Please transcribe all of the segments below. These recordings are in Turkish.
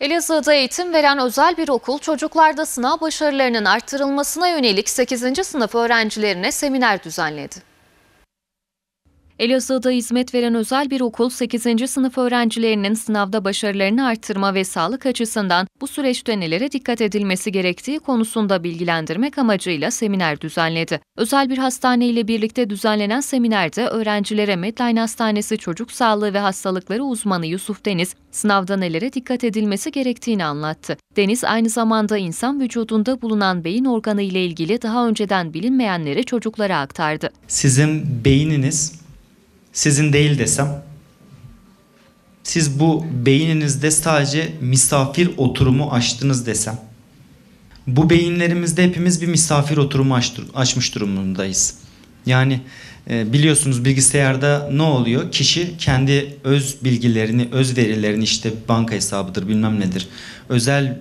Elazığ'da eğitim veren özel bir okul çocuklarda sınav başarılarının arttırılmasına yönelik 8. sınıf öğrencilerine seminer düzenledi. Elazığ'da hizmet veren özel bir okul 8. sınıf öğrencilerinin sınavda başarılarını artırma ve sağlık açısından bu süreçte nelere dikkat edilmesi gerektiği konusunda bilgilendirmek amacıyla seminer düzenledi. Özel bir hastane ile birlikte düzenlenen seminerde öğrencilere Medline Hastanesi Çocuk Sağlığı ve Hastalıkları uzmanı Yusuf Deniz, sınavda nelere dikkat edilmesi gerektiğini anlattı. Deniz aynı zamanda insan vücudunda bulunan beyin organı ile ilgili daha önceden bilinmeyenleri çocuklara aktardı. Sizin beyniniz sizin değil desem siz bu beyninizde sadece misafir oturumu açtınız desem bu beyinlerimizde hepimiz bir misafir oturumu açmış durumundayız. Yani e, biliyorsunuz bilgisayarda ne oluyor? Kişi kendi öz bilgilerini, öz verilerini işte banka hesabıdır bilmem nedir özel e,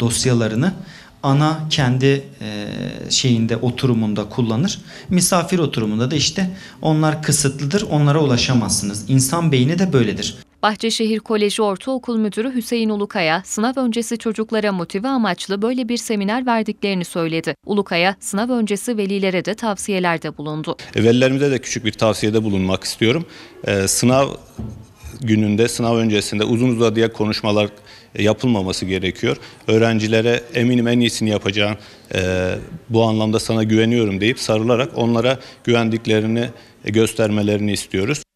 dosyalarını ana kendi e, şeyinde oturumunda kullanır. Misafir oturumunda da işte onlar kısıtlıdır, onlara ulaşamazsınız. İnsan beyni de böyledir. Bahçeşehir Koleji Ortaokul Müdürü Hüseyin Ulukaya, sınav öncesi çocuklara motive amaçlı böyle bir seminer verdiklerini söyledi. Ulukaya, sınav öncesi velilere de tavsiyelerde bulundu. Velilerimize de küçük bir tavsiyede bulunmak istiyorum. Ee, sınav gününde sınav öncesinde uzun uzadıya konuşmalar e, yapılmaması gerekiyor. Öğrencilere eminim en iyisini yapacağın e, bu anlamda sana güveniyorum deyip sarılarak onlara güvendiklerini e, göstermelerini istiyoruz.